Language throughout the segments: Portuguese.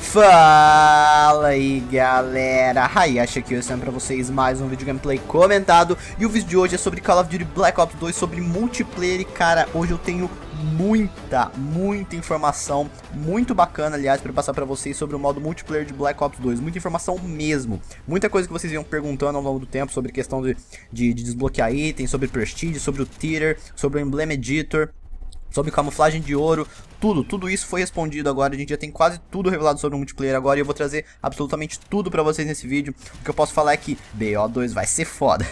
Fala aí galera, Hayashi aqui, eu sendo pra vocês mais um vídeo gameplay comentado E o vídeo de hoje é sobre Call of Duty Black Ops 2, sobre multiplayer E cara, hoje eu tenho muita, muita informação muito bacana, aliás, para passar para vocês sobre o modo multiplayer de Black Ops 2. Muita informação mesmo. Muita coisa que vocês iam perguntando ao longo do tempo sobre questão de, de, de desbloquear itens, sobre Prestige, sobre o Theater, sobre o Emblem Editor sobre camuflagem de ouro, tudo, tudo isso foi respondido agora, a gente já tem quase tudo revelado sobre o multiplayer agora e eu vou trazer absolutamente tudo pra vocês nesse vídeo, o que eu posso falar é que BO2 vai ser foda.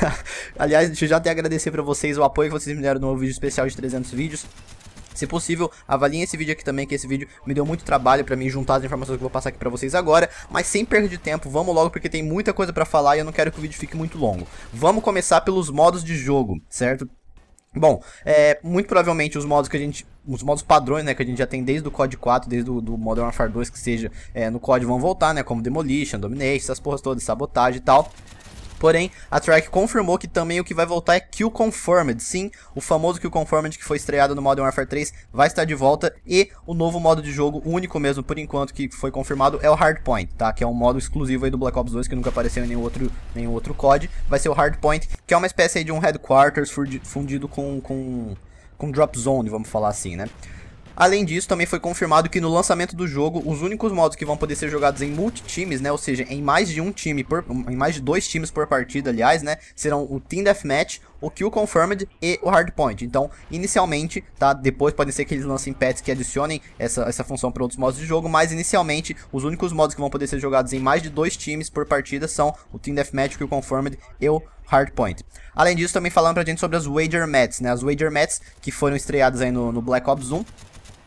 Aliás, deixa eu já até agradecer pra vocês o apoio que vocês me deram no meu vídeo especial de 300 vídeos, se possível, avaliem esse vídeo aqui também, que esse vídeo me deu muito trabalho pra mim juntar as informações que eu vou passar aqui pra vocês agora. Mas sem perda de tempo, vamos logo porque tem muita coisa pra falar e eu não quero que o vídeo fique muito longo. Vamos começar pelos modos de jogo, certo? Bom, é, muito provavelmente os modos que a gente. Os modos padrões, né, que a gente já tem desde o COD 4, desde o do Modern Warfare 2, que seja é, no COD vão voltar, né? Como Demolition, Domination, essas porras todas, sabotagem e tal. Porém, a Track confirmou que também o que vai voltar é Kill Confirmed. Sim, o famoso Kill Confirmed que foi estreado no Modern Warfare 3 vai estar de volta e o novo modo de jogo, único mesmo por enquanto que foi confirmado, é o Hardpoint, tá? Que é um modo exclusivo aí do Black Ops 2 que nunca apareceu em nenhum outro, nenhum outro COD. Vai ser o Hardpoint, que é uma espécie aí de um Headquarters fundido com, com, com Drop Zone, vamos falar assim, né? Além disso, também foi confirmado que no lançamento do jogo, os únicos modos que vão poder ser jogados em multi-times, né, ou seja, em mais de um time, por, em mais de dois times por partida, aliás, né, serão o Team Deathmatch, o Kill Confirmed e o Hardpoint. Então, inicialmente, tá, depois podem ser que eles lancem pets que adicionem essa, essa função para outros modos de jogo, mas inicialmente, os únicos modos que vão poder ser jogados em mais de dois times por partida são o Team Deathmatch, o Kill Confirmed e o Hardpoint. Além disso, também falando pra gente sobre as Wager Mats, né? As Wager Mats que foram estreadas aí no, no Black Ops 1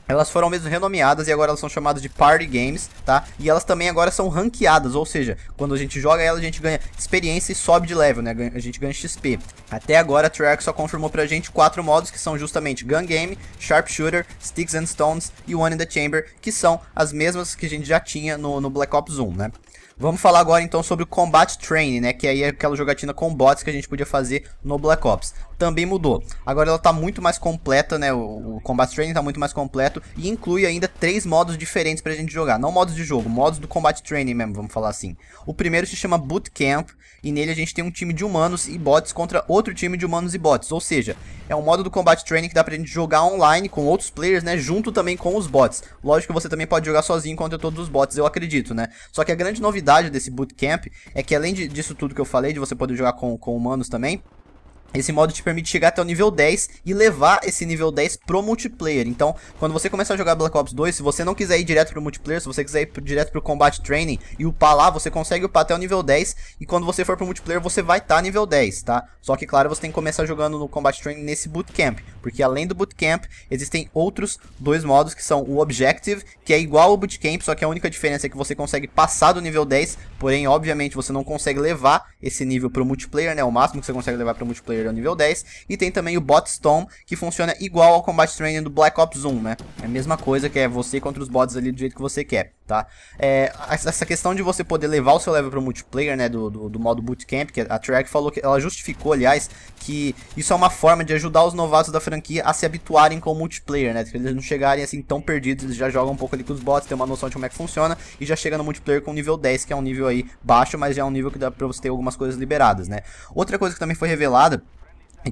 elas foram mesmo renomeadas e agora elas são chamadas de Party Games, tá? E elas também agora são ranqueadas, ou seja, quando a gente joga ela, a gente ganha experiência e sobe de level, né? A gente ganha XP. Até agora, a Treyarch só confirmou pra gente quatro modos, que são justamente Gun Game, Sharpshooter, Sticks and Stones e One in the Chamber, que são as mesmas que a gente já tinha no, no Black Ops 1, né? Vamos falar agora então sobre o Combat Training, né? Que aí é aquela jogatina com bots que a gente podia fazer no Black Ops também mudou. Agora ela tá muito mais completa, né? O, o Combat Training tá muito mais completo e inclui ainda três modos diferentes pra gente jogar. Não modos de jogo, modos do Combat Training mesmo, vamos falar assim. O primeiro se chama boot camp e nele a gente tem um time de humanos e bots contra outro time de humanos e bots. Ou seja, é um modo do Combat Training que dá pra gente jogar online com outros players, né? Junto também com os bots. Lógico que você também pode jogar sozinho contra todos os bots, eu acredito, né? Só que a grande novidade desse boot camp é que além de, disso tudo que eu falei, de você poder jogar com, com humanos também, esse modo te permite chegar até o nível 10 e levar esse nível 10 pro multiplayer. Então, quando você começar a jogar Black Ops 2, se você não quiser ir direto pro multiplayer, se você quiser ir pro, direto pro Combat Training e upar lá, você consegue upar até o nível 10. E quando você for pro multiplayer, você vai estar tá nível 10, tá? Só que, claro, você tem que começar jogando no Combat Training nesse Bootcamp. Porque além do Bootcamp, existem outros dois modos que são o Objective, que é igual ao Bootcamp, só que a única diferença é que você consegue passar do nível 10. Porém, obviamente, você não consegue levar esse nível pro multiplayer, né? O máximo que você consegue levar pro multiplayer é ao nível 10. E tem também o Bot Stone, que funciona igual ao Combat training do Black Ops 1, né? É a mesma coisa, que é você contra os bots ali do jeito que você quer tá? É, essa questão de você poder levar o seu level para o multiplayer, né, do, do, do, modo bootcamp, que a Track falou que ela justificou, aliás, que isso é uma forma de ajudar os novatos da franquia a se habituarem com o multiplayer, né? Que eles não chegarem assim tão perdidos, eles já jogam um pouco ali com os bots, tem uma noção de como é que funciona e já chega no multiplayer com nível 10, que é um nível aí baixo, mas já é um nível que dá para você ter algumas coisas liberadas, né? Outra coisa que também foi revelada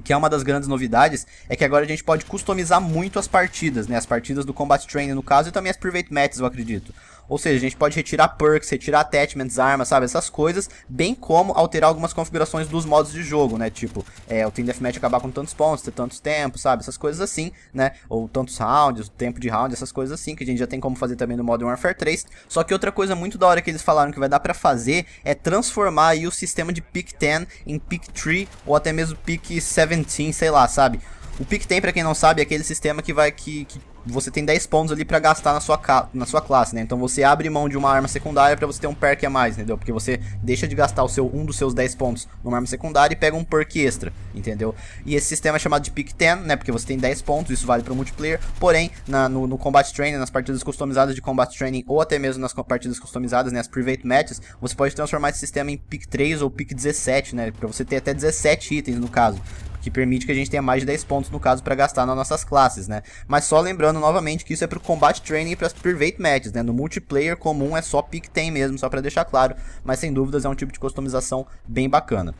que é uma das grandes novidades, é que agora a gente pode customizar muito as partidas, né? As partidas do Combat Training, no caso, e também as Private Matches, eu acredito. Ou seja, a gente pode retirar perks, retirar attachments, armas, sabe? Essas coisas, bem como alterar algumas configurações dos modos de jogo, né? Tipo, é, o Team Deathmatch acabar com tantos pontos, ter tantos tempos, sabe? Essas coisas assim, né? Ou tantos rounds, tempo de round, essas coisas assim, que a gente já tem como fazer também no Modern Warfare 3. Só que outra coisa muito da hora que eles falaram que vai dar pra fazer é transformar aí o sistema de Pick 10 em Pick 3 ou até mesmo Pick 17, sei lá, sabe? O PicTem, pra quem não sabe, é aquele sistema que vai que, que você tem 10 pontos ali para gastar na sua, na sua classe, né? Então você abre mão de uma arma secundária para você ter um perk a mais, entendeu? Porque você deixa de gastar o seu, um dos seus 10 pontos numa arma secundária e pega um perk extra, entendeu? E esse sistema é chamado de pick 10, né? Porque você tem 10 pontos, isso vale para multiplayer. Porém, na, no, no, combat training, nas partidas customizadas de combat training ou até mesmo nas partidas customizadas, né? As private matches, você pode transformar esse sistema em pick 3 ou pick 17, né? Para você ter até 17 itens no caso que permite que a gente tenha mais de 10 pontos, no caso, para gastar nas nossas classes, né? Mas só lembrando novamente que isso é para o Combat Training e para as Private Matches, né? No multiplayer comum é só pick 10 mesmo, só para deixar claro, mas sem dúvidas é um tipo de customização bem bacana.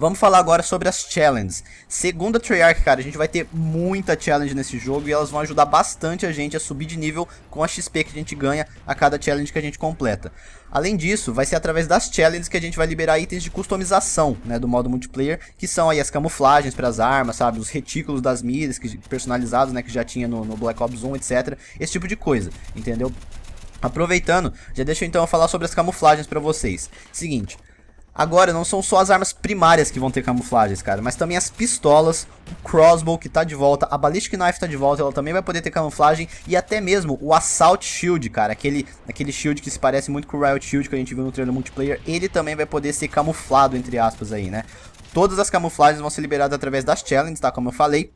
Vamos falar agora sobre as challenges. Segunda Treyarch, cara, a gente vai ter muita challenge nesse jogo e elas vão ajudar bastante a gente a subir de nível com a XP que a gente ganha a cada challenge que a gente completa. Além disso, vai ser através das challenges que a gente vai liberar itens de customização, né, do modo multiplayer, que são aí as camuflagens para as armas, sabe, os retículos das miras que, personalizados, né, que já tinha no, no Black Ops 1, etc, esse tipo de coisa, entendeu? Aproveitando, já deixa eu então falar sobre as camuflagens para vocês. Seguinte, Agora, não são só as armas primárias que vão ter camuflagens, cara, mas também as pistolas, o crossbow que tá de volta, a ballistic knife tá de volta, ela também vai poder ter camuflagem e até mesmo o assault shield, cara, aquele, aquele shield que se parece muito com o riot shield que a gente viu no trailer multiplayer, ele também vai poder ser camuflado, entre aspas, aí, né. Todas as camuflagens vão ser liberadas através das challenges, tá, como eu falei,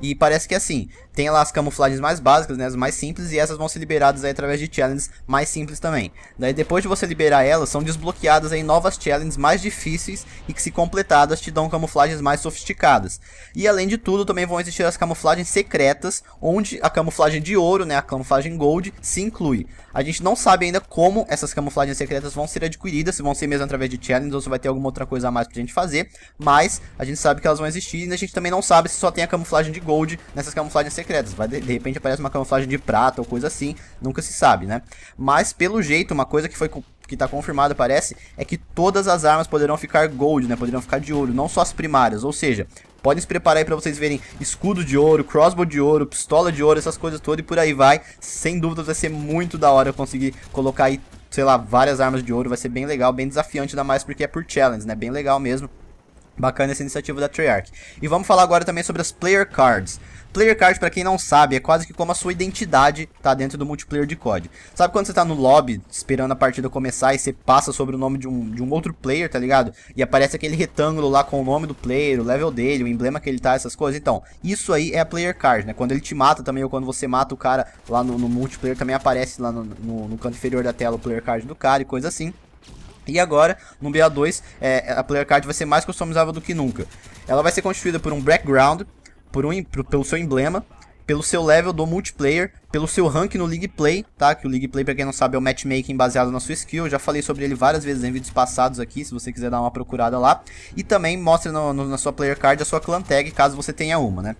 e parece que assim, tem lá as camuflagens mais básicas, né, as mais simples, e essas vão ser liberadas aí através de challenges mais simples também. Daí depois de você liberar elas, são desbloqueadas aí novas challenges mais difíceis e que se completadas te dão camuflagens mais sofisticadas. E além de tudo, também vão existir as camuflagens secretas, onde a camuflagem de ouro, né, a camuflagem gold, se inclui. A gente não sabe ainda como essas camuflagens secretas vão ser adquiridas, se vão ser mesmo através de challenges ou se vai ter alguma outra coisa a mais pra gente fazer, mas a gente sabe que elas vão existir e a gente também não sabe se só tem a camuflagem de gold nessas camuflagens secretas. Vai, de, de repente aparece uma camuflagem de prata ou coisa assim, nunca se sabe, né? Mas pelo jeito, uma coisa que foi que está confirmada parece, é que todas as armas poderão ficar gold, né? Poderão ficar de ouro, não só as primárias. Ou seja, podem se preparar aí para vocês verem escudo de ouro, crossbow de ouro, pistola de ouro, essas coisas todas e por aí vai. Sem dúvidas vai ser muito da hora conseguir colocar aí, sei lá, várias armas de ouro. Vai ser bem legal, bem desafiante, ainda mais porque é por challenge, né? Bem legal mesmo. Bacana essa iniciativa da Treyarch. E vamos falar agora também sobre as Player Cards. Player Card, para quem não sabe, é quase que como a sua identidade tá dentro do multiplayer de COD. Sabe quando você tá no lobby, esperando a partida começar e você passa sobre o nome de um, de um outro player, tá ligado? E aparece aquele retângulo lá com o nome do player, o level dele, o emblema que ele tá, essas coisas. Então, isso aí é a Player Card, né? Quando ele te mata também, ou quando você mata o cara lá no, no multiplayer, também aparece lá no, no, no canto inferior da tela o Player Card do cara e coisa assim. E agora, no BA2, é, a player card vai ser mais customizável do que nunca. Ela vai ser constituída por um background, por um, por, pelo seu emblema, pelo seu level do multiplayer, pelo seu rank no League Play, tá? Que o League Play, pra quem não sabe, é o matchmaking baseado na sua skill. Eu já falei sobre ele várias vezes em vídeos passados aqui, se você quiser dar uma procurada lá. E também mostra no, no, na sua player card a sua clan tag, caso você tenha uma, né?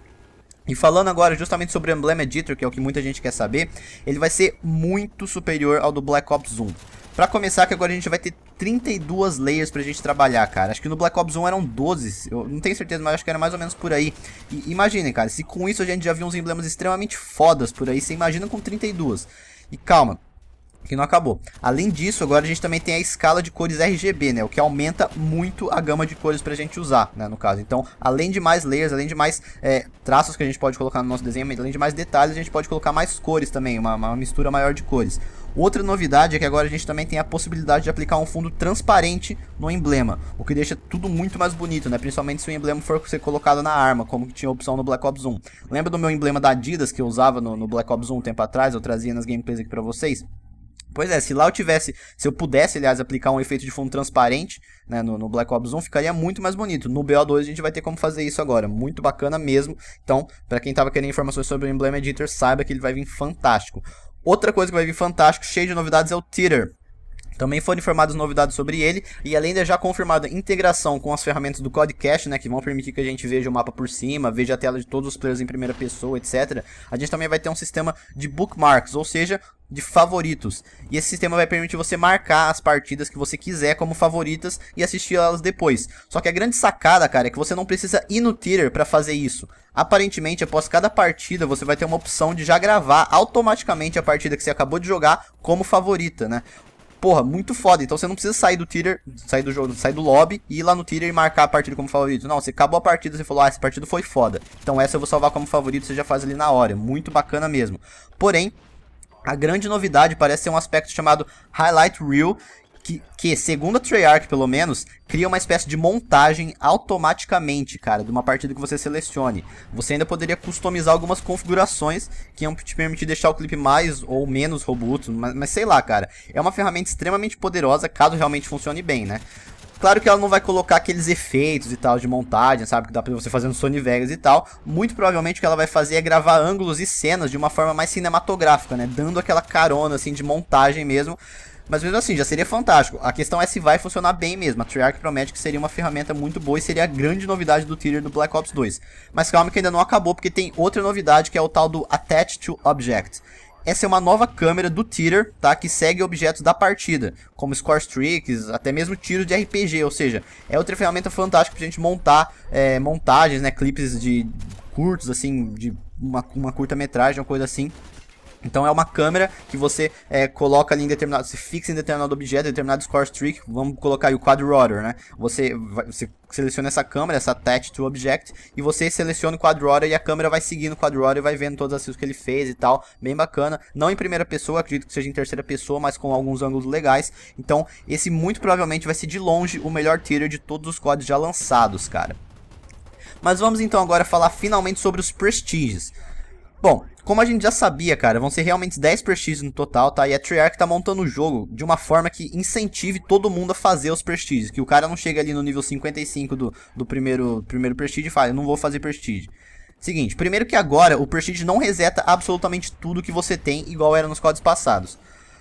E falando agora justamente sobre o Emblema Editor, que é o que muita gente quer saber, ele vai ser muito superior ao do Black Ops 1. Pra começar, que agora a gente vai ter 32 layers pra gente trabalhar, cara. Acho que no Black Ops 1 eram 12, eu não tenho certeza, mas acho que era mais ou menos por aí. E imaginem, cara, se com isso a gente já viu uns emblemas extremamente fodas por aí, você imagina com 32. E calma, que não acabou. Além disso, agora a gente também tem a escala de cores RGB, né? O que aumenta muito a gama de cores pra gente usar, né? No caso. Então, além de mais layers, além de mais é, traços que a gente pode colocar no nosso desenho, além de mais detalhes, a gente pode colocar mais cores também, uma, uma mistura maior de cores. Outra novidade é que agora a gente também tem a possibilidade de aplicar um fundo transparente no emblema, o que deixa tudo muito mais bonito, né? Principalmente se o emblema for ser colocado na arma, como tinha a opção no Black Ops 1. Lembra do meu emblema da Adidas que eu usava no, no Black Ops 1 um tempo atrás, eu trazia nas gameplays aqui pra vocês? Pois é, se lá eu tivesse, se eu pudesse, aliás, aplicar um efeito de fundo transparente né, no, no, Black Ops 1, ficaria muito mais bonito. No BO2 a gente vai ter como fazer isso agora, muito bacana mesmo. Então, para quem tava querendo informações sobre o Emblema Editor, saiba que ele vai vir fantástico. Outra coisa que vai vir fantástico, cheio de novidades, é o Theater. Também foram informadas novidades sobre ele, e além da já confirmada integração com as ferramentas do Codecast, né, que vão permitir que a gente veja o mapa por cima, veja a tela de todos os players em primeira pessoa, etc., a gente também vai ter um sistema de bookmarks, ou seja, de favoritos. E esse sistema vai permitir você marcar as partidas que você quiser como favoritas e assistir elas depois. Só que a grande sacada, cara, é que você não precisa ir no Twitter para fazer isso. Aparentemente, após cada partida, você vai ter uma opção de já gravar automaticamente a partida que você acabou de jogar como favorita, né? porra, muito foda. Então você não precisa sair do tier, sair do jogo, sair do lobby e ir lá no tier e marcar a partida como favorito. Não, você acabou a partida, você falou, ah, essa partida foi foda. Então essa eu vou salvar como favorito, você já faz ali na hora. Muito bacana mesmo. Porém, a grande novidade parece ser um aspecto chamado Highlight Reel, que, que, segundo a Treyarch, pelo menos, cria uma espécie de montagem automaticamente, cara, de uma partida que você selecione. Você ainda poderia customizar algumas configurações que iam te permitir deixar o clipe mais ou menos robusto, mas, mas sei lá, cara. É uma ferramenta extremamente poderosa, caso realmente funcione bem, né? Claro que ela não vai colocar aqueles efeitos e tal de montagem, sabe? Que dá pra você fazer no Sony Vegas e tal. Muito provavelmente o que ela vai fazer é gravar ângulos e cenas de uma forma mais cinematográfica, né? Dando aquela carona, assim, de montagem mesmo. Mas mesmo assim, já seria fantástico. A questão é se vai funcionar bem mesmo. A Treyarch promete que seria uma ferramenta muito boa e seria a grande novidade do trailer do Black Ops 2. Mas calma que ainda não acabou, porque tem outra novidade que é o tal do Attach to Object. Essa é uma nova câmera do Tirer, tá? Que segue objetos da partida, como score streaks, até mesmo tiro de RPG, ou seja, é outra ferramenta fantástica pra gente montar é, montagens, né? Clipes de curtos, assim, de uma, uma curta-metragem, uma coisa assim, então é uma câmera que você é, coloca ali em determinado, se fixa em determinado objeto, determinado score streak, vamos colocar aí o quadrotor, né? Você, vai, você seleciona essa câmera, essa attach to object, e você seleciona o quadrotor e a câmera vai seguindo o quadrotor e vai vendo todas as coisas que ele fez e tal, bem bacana. Não em primeira pessoa, acredito que seja em terceira pessoa, mas com alguns ângulos legais. Então esse muito provavelmente vai ser de longe o melhor tier de todos os códigos já lançados, cara. Mas vamos então agora falar finalmente sobre os prestiges. Bom, como a gente já sabia, cara, vão ser realmente 10 prestígios no total, tá? E a Treyarch tá montando o jogo de uma forma que incentive todo mundo a fazer os prestígios. Que o cara não chega ali no nível 55 do, do primeiro, primeiro prestígio e fala, eu não vou fazer prestígio. Seguinte, primeiro que agora o prestígio não reseta absolutamente tudo que você tem, igual era nos códigos passados.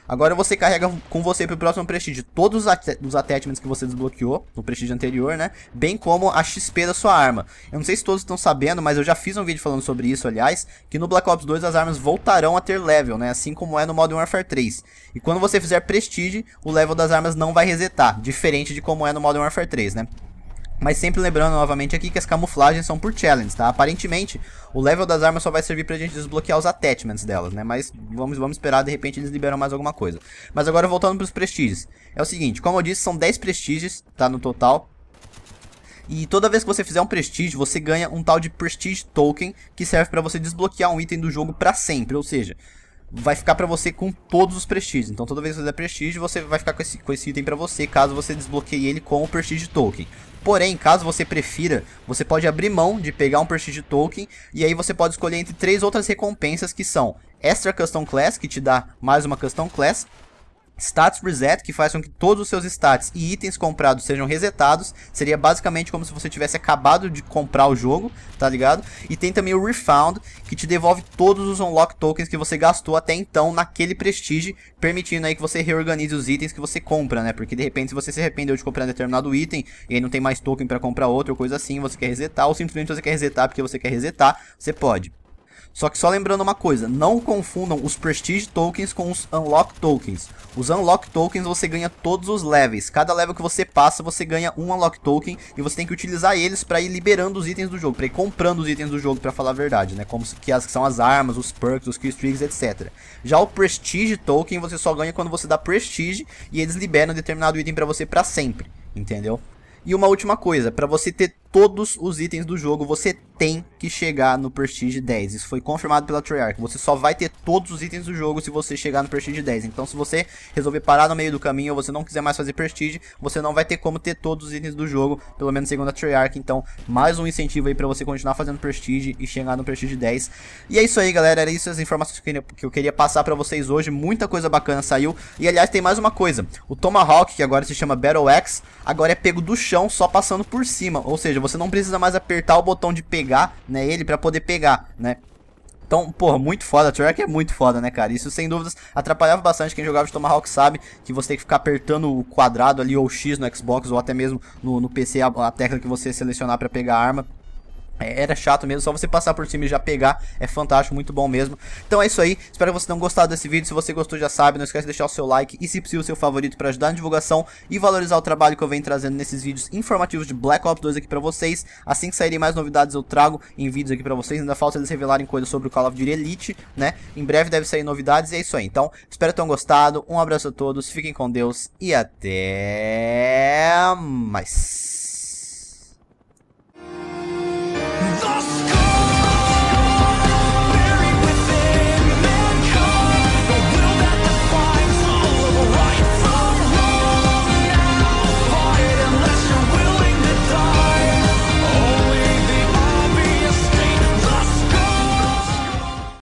Agora você carrega com você pro próximo prestígio todos os attachments que você desbloqueou no prestígio anterior, né? Bem como a XP da sua arma. Eu não sei se todos estão sabendo, mas eu já fiz um vídeo falando sobre isso, aliás, que no Black Ops 2 as armas voltarão a ter level, né? Assim como é no Modern Warfare 3. E quando você fizer prestígio, o level das armas não vai resetar, diferente de como é no Modern Warfare 3, né? Mas sempre lembrando novamente aqui que as camuflagens são por challenge, tá? Aparentemente, o level das armas só vai servir pra gente desbloquear os attachments delas, né? Mas vamos, vamos esperar, de repente eles liberam mais alguma coisa. Mas agora voltando pros prestígios. É o seguinte, como eu disse, são 10 prestígios, tá? No total. E toda vez que você fizer um prestígio, você ganha um tal de prestige token, que serve pra você desbloquear um item do jogo pra sempre. Ou seja, vai ficar para você com todos os prestígios. Então toda vez que você der prestígio, você vai ficar com esse, com esse item para você, caso você desbloqueie ele com o prestígio token. Porém, caso você prefira, você pode abrir mão de pegar um prestígio token e aí você pode escolher entre três outras recompensas que são Extra Custom Class, que te dá mais uma Custom Class, Status Reset, que faz com que todos os seus stats e itens comprados sejam resetados. Seria basicamente como se você tivesse acabado de comprar o jogo, tá ligado? E tem também o Refound, que te devolve todos os Unlock Tokens que você gastou até então naquele Prestige, permitindo aí que você reorganize os itens que você compra, né? Porque de repente, se você se arrependeu de comprar um determinado item e aí não tem mais token para comprar outro, coisa assim, você quer resetar, ou simplesmente você quer resetar porque você quer resetar, você pode. Só que só lembrando uma coisa, não confundam os Prestige Tokens com os Unlock Tokens. Usando Unlock Tokens você ganha todos os levels. Cada level que você passa, você ganha um Unlock Token e você tem que utilizar eles para ir liberando os itens do jogo, para ir comprando os itens do jogo, para falar a verdade, né? Como que, as, que são as armas, os perks, os killstreaks, etc. Já o Prestige Token você só ganha quando você dá Prestige e eles liberam determinado item para você para sempre, entendeu? E uma última coisa, para você ter todos os itens do jogo, você tem que chegar no Prestige 10. Isso foi confirmado pela Treyarch. Você só vai ter todos os itens do jogo se você chegar no Prestige 10. Então, se você resolver parar no meio do caminho ou você não quiser mais fazer Prestige, você não vai ter como ter todos os itens do jogo, pelo menos segundo a Treyarch. Então, mais um incentivo aí pra você continuar fazendo Prestige e chegar no Prestige 10. E é isso aí, galera. Era isso as informações que eu queria, passar pra vocês hoje. Muita coisa bacana saiu. E, aliás, tem mais uma coisa. O Tomahawk, que agora se chama Battle Axe, agora é pego do chão só passando por cima. Ou seja, você não precisa mais apertar o botão de pegar, né, ele para poder pegar, né? Então, porra, muito foda. Track é muito foda, né, cara? Isso, sem dúvidas, atrapalhava bastante. Quem jogava de Tomahawk sabe que você tem que ficar apertando o quadrado ali, ou X no Xbox, ou até mesmo no, no PC, a, a tecla que você selecionar para pegar a arma. É, era chato mesmo, só você passar por cima e já pegar É fantástico, muito bom mesmo Então é isso aí, espero que vocês tenham gostado desse vídeo Se você gostou já sabe, não esquece de deixar o seu like E se possível o seu favorito para ajudar na divulgação E valorizar o trabalho que eu venho trazendo nesses vídeos Informativos de Black Ops 2 aqui pra vocês Assim que saírem mais novidades eu trago em vídeos aqui pra vocês Ainda falta eles revelarem coisas sobre o Call of Duty Elite, né Em breve deve sair novidades e é isso aí Então, espero que tenham gostado, um abraço a todos Fiquem com Deus e até mais